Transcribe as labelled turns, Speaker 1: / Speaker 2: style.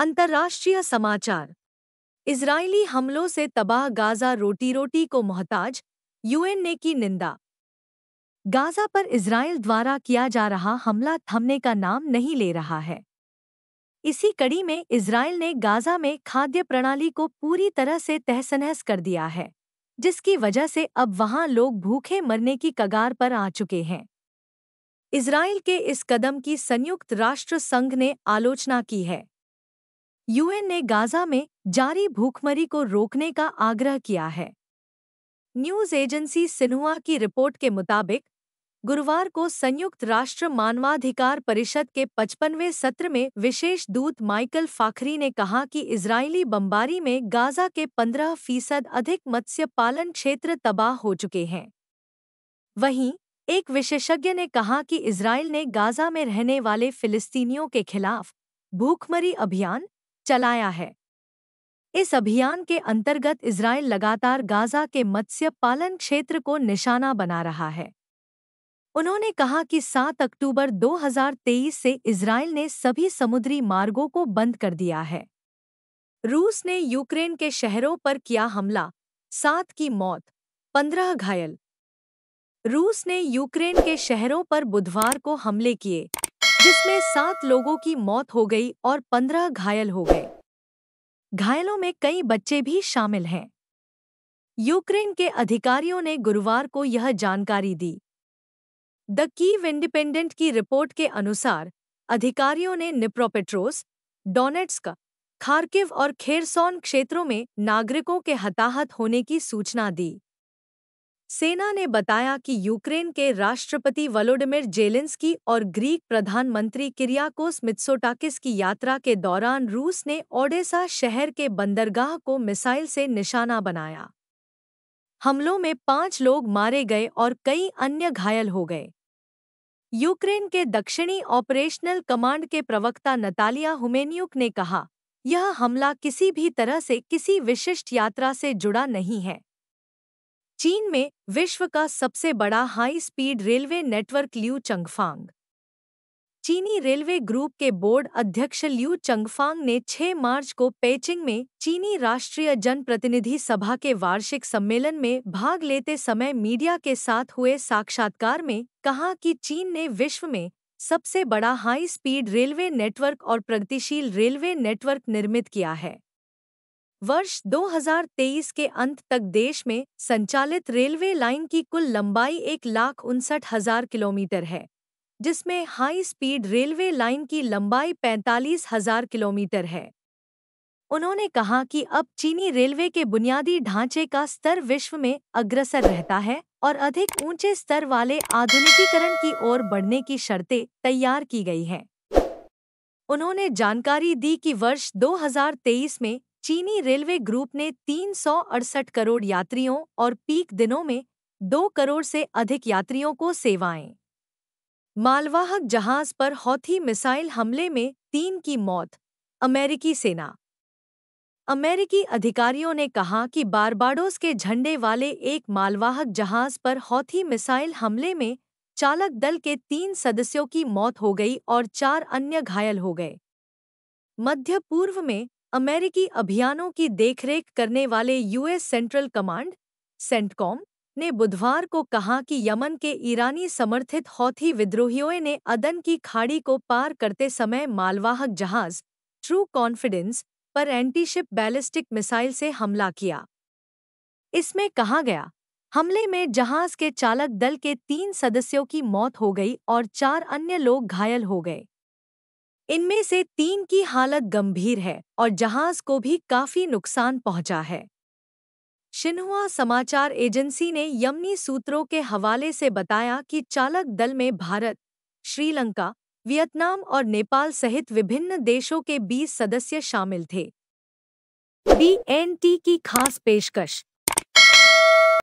Speaker 1: अंतर्राष्ट्रीय समाचार इजरायली हमलों से तबाह गाजा रोटी रोटी को मोहताज यूएन ने की निंदा गाजा पर इसराइल द्वारा किया जा रहा हमला थमने का नाम नहीं ले रहा है इसी कड़ी में इसराइल ने गाजा में खाद्य प्रणाली को पूरी तरह से तहसनहस कर दिया है जिसकी वजह से अब वहां लोग भूखे मरने की कगार पर आ चुके हैं इसराइल के इस कदम की संयुक्त राष्ट्र संघ ने आलोचना की है यूएन ने गाजा में जारी भूखमरी को रोकने का आग्रह किया है न्यूज एजेंसी सिन्हुआ की रिपोर्ट के मुताबिक गुरुवार को संयुक्त राष्ट्र मानवाधिकार परिषद के पचपनवें सत्र में विशेष दूत माइकल फाखरी ने कहा कि इजरायली बमबारी में गाजा के 15 फीसद अधिक मत्स्य पालन क्षेत्र तबाह हो चुके हैं वहीं एक विशेषज्ञ ने कहा कि इसराइल ने गाजा में रहने वाले फिलिस्तीनियों के खिलाफ भूखमरी अभियान चलाया है इस अभियान के अंतर्गत इसराइल लगातार गाजा के मत्स्य पालन क्षेत्र को निशाना बना रहा है उन्होंने कहा कि 7 अक्टूबर 2023 से इसराइल ने सभी समुद्री मार्गों को बंद कर दिया है रूस ने यूक्रेन के शहरों पर किया हमला सात की मौत पंद्रह घायल रूस ने यूक्रेन के शहरों पर बुधवार को हमले किए जिसमें सात लोगों की मौत हो गई और पंद्रह घायल हो गए घायलों में कई बच्चे भी शामिल हैं यूक्रेन के अधिकारियों ने गुरुवार को यह जानकारी दी द कीव इंडिपेंडेंट की रिपोर्ट के अनुसार अधिकारियों ने निप्रोपेट्रोस डोनेट्स्क खार्किव और खेरसौन क्षेत्रों में नागरिकों के हताहत होने की सूचना दी सेना ने बताया कि यूक्रेन के राष्ट्रपति वलोडिमिर जेलेंस्की और ग्रीक प्रधानमंत्री किरियाकोस मित्सोटाकिस की यात्रा के दौरान रूस ने ओडेसा शहर के बंदरगाह को मिसाइल से निशाना बनाया हमलों में पांच लोग मारे गए और कई अन्य घायल हो गए यूक्रेन के दक्षिणी ऑपरेशनल कमांड के प्रवक्ता नतालिया हुमेन्युक ने कहा यह हमला किसी भी तरह से किसी विशिष्ट यात्रा से जुड़ा नहीं है चीन में विश्व का सबसे बड़ा high speed railway network Liu Changfang चीनी रेलवे ग्रुप के बोर्ड अध्यक्ष ल्यू चंगफांग ने 6 मार्च को पेचिंग में चीनी राष्ट्रीय जनप्रतिनिधि सभा के वार्षिक सम्मेलन में भाग लेते समय मीडिया के साथ हुए साक्षात्कार में कहा कि चीन ने विश्व में सबसे बड़ा हाई स्पीड रेलवे नेटवर्क और प्रगतिशील रेलवे नेटवर्क निर्मित किया है वर्ष 2023 के अंत तक देश में संचालित रेलवे लाइन की कुल लंबाई एक लाख उनसठ हजार किलोमीटर है जिसमें हाई स्पीड रेलवे लाइन की लंबाई पैंतालीस हजार किलोमीटर है उन्होंने कहा कि अब चीनी रेलवे के बुनियादी ढांचे का स्तर विश्व में अग्रसर रहता है और अधिक ऊंचे स्तर वाले आधुनिकीकरण की ओर बढ़ने की शर्तें तैयार की गई हैं उन्होंने जानकारी दी कि वर्ष 2023 में चीनी रेलवे ग्रुप ने तीन करोड़ यात्रियों और पीक दिनों में दो करोड़ से अधिक यात्रियों को सेवाएं मालवाहक जहाज पर हौथी मिसाइल हमले में तीन की मौत अमेरिकी सेना अमेरिकी अधिकारियों ने कहा कि बारबाडोस के झंडे वाले एक मालवाहक जहाज पर हौथी मिसाइल हमले में चालक दल के तीन सदस्यों की मौत हो गई और चार अन्य घायल हो गए मध्य पूर्व में अमेरिकी अभियानों की देखरेख करने वाले यूएस सेंट्रल कमांड सेंटकॉम ने बुधवार को कहा कि यमन के ईरानी समर्थित हौथी विद्रोहियों ने अदन की खाड़ी को पार करते समय मालवाहक जहाज ट्रू कॉन्फिडेंस पर एंटीशिप बैलिस्टिक मिसाइल से हमला किया इसमें कहा गया हमले में जहाज के चालक दल के तीन सदस्यों की मौत हो गई और चार अन्य लोग घायल हो गए इनमें से तीन की हालत गंभीर है और जहाज को भी काफी नुकसान पहुंचा है शिन्हुआ समाचार एजेंसी ने यमनी सूत्रों के हवाले से बताया कि चालक दल में भारत श्रीलंका वियतनाम और नेपाल सहित विभिन्न देशों के 20 सदस्य शामिल थे डी की खास पेशकश